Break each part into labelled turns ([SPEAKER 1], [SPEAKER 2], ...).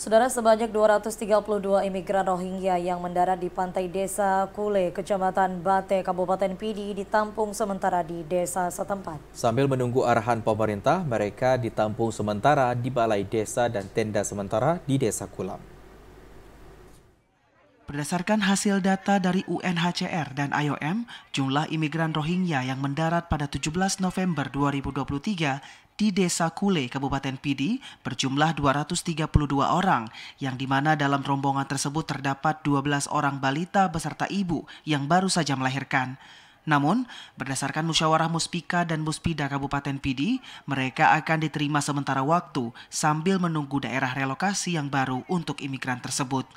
[SPEAKER 1] Saudara sebanyak 232 imigran Rohingya yang mendarat di pantai desa Kule, Kecamatan Bate, Kabupaten Pidi ditampung sementara di desa setempat.
[SPEAKER 2] Sambil menunggu arahan pemerintah, mereka ditampung sementara di balai desa dan tenda sementara di desa Kulam. Berdasarkan hasil data dari UNHCR dan IOM, jumlah imigran Rohingya yang mendarat pada 17 November 2023 di Desa Kule, Kabupaten Pidi berjumlah 232 orang, yang di mana dalam rombongan tersebut terdapat 12 orang balita beserta ibu yang baru saja melahirkan. Namun, berdasarkan musyawarah Muspika dan Muspida Kabupaten Pidi, mereka akan diterima sementara waktu sambil menunggu daerah relokasi yang baru untuk imigran tersebut.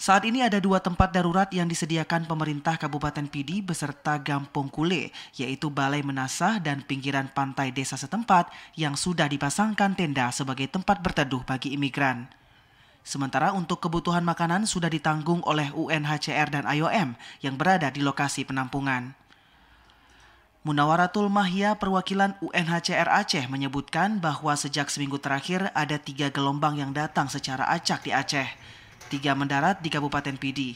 [SPEAKER 2] Saat ini ada dua tempat darurat yang disediakan pemerintah Kabupaten Pidi beserta Gampung Kule, yaitu Balai Menasah dan pinggiran pantai desa setempat yang sudah dipasangkan tenda sebagai tempat berteduh bagi imigran. Sementara untuk kebutuhan makanan sudah ditanggung oleh UNHCR dan IOM yang berada di lokasi penampungan. Munawaratul Mahya perwakilan UNHCR Aceh menyebutkan bahwa sejak seminggu terakhir ada tiga gelombang yang datang secara acak di Aceh tiga mendarat di Kabupaten Pidi.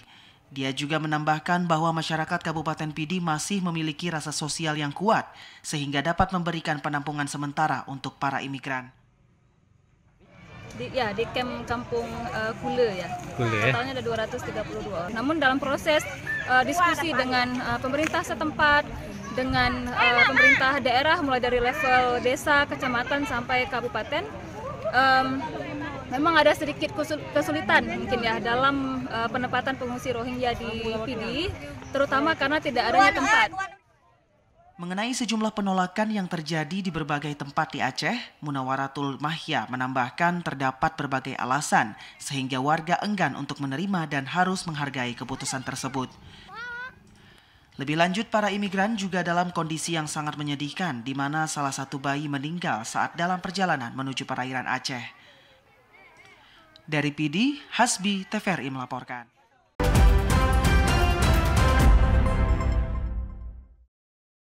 [SPEAKER 2] Dia juga menambahkan bahwa masyarakat Kabupaten Pidi masih memiliki rasa sosial yang kuat sehingga dapat memberikan penampungan sementara untuk para imigran.
[SPEAKER 1] Di, ya di kem kampung uh, Kule ya. Kule. Eh? Totalnya ada 232. Namun dalam proses uh, diskusi dengan uh, pemerintah setempat dengan uh, pemerintah daerah mulai dari level desa, kecamatan sampai kabupaten um, memang ada sedikit kesulitan mungkin ya dalam uh, penempatan pengungsi Rohingya di Pidi, terutama karena tidak adanya tempat.
[SPEAKER 2] Mengenai sejumlah penolakan yang terjadi di berbagai tempat di Aceh, Munawaratul Mahya menambahkan terdapat berbagai alasan sehingga warga enggan untuk menerima dan harus menghargai keputusan tersebut. Lebih lanjut, para imigran juga dalam kondisi yang sangat menyedihkan, di mana salah satu bayi meninggal saat dalam perjalanan menuju perairan Aceh. Dari PD, Hasbi TVRI melaporkan.